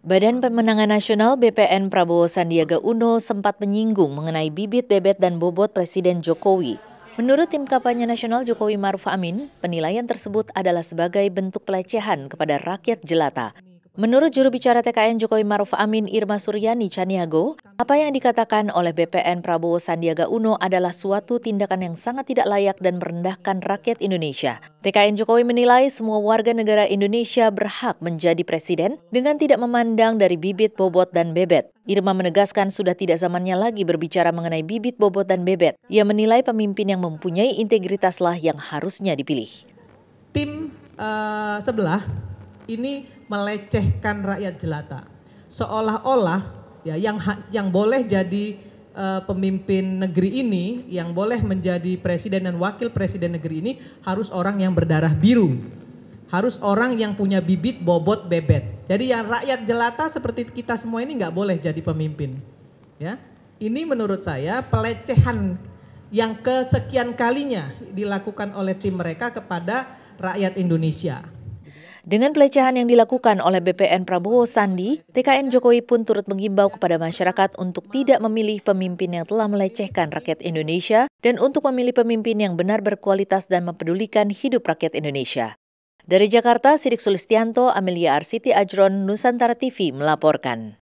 Badan Pemenangan Nasional BPN Prabowo Sandiaga Uno sempat menyinggung mengenai bibit bebet dan bobot Presiden Jokowi. Menurut tim kampanye nasional Jokowi Maruf Amin, penilaian tersebut adalah sebagai bentuk pelecehan kepada rakyat jelata. Menurut juru bicara TKN Jokowi Maruf Amin Irma Suryani Caniago, apa yang dikatakan oleh BPN Prabowo Sandiaga Uno adalah suatu tindakan yang sangat tidak layak dan merendahkan rakyat Indonesia. TKN Jokowi menilai semua warga negara Indonesia berhak menjadi presiden dengan tidak memandang dari bibit, bobot, dan bebet. Irma menegaskan sudah tidak zamannya lagi berbicara mengenai bibit, bobot, dan bebet. Ia menilai pemimpin yang mempunyai integritaslah yang harusnya dipilih. Tim uh, sebelah ini melecehkan rakyat jelata. Seolah-olah ya yang yang boleh jadi uh, pemimpin negeri ini, yang boleh menjadi presiden dan wakil presiden negeri ini harus orang yang berdarah biru. Harus orang yang punya bibit, bobot, bebet. Jadi yang rakyat jelata seperti kita semua ini nggak boleh jadi pemimpin. Ya, ini menurut saya pelecehan yang kesekian kalinya dilakukan oleh tim mereka kepada rakyat Indonesia. Dengan pelecehan yang dilakukan oleh BPN Prabowo Sandi, TKN Jokowi pun turut mengimbau kepada masyarakat untuk tidak memilih pemimpin yang telah melecehkan rakyat Indonesia dan untuk memilih pemimpin yang benar berkualitas dan mempedulikan hidup rakyat Indonesia. Dari Jakarta, Sidik Sulistianto, Amelia Arsiti Ajron, Nusantara TV melaporkan.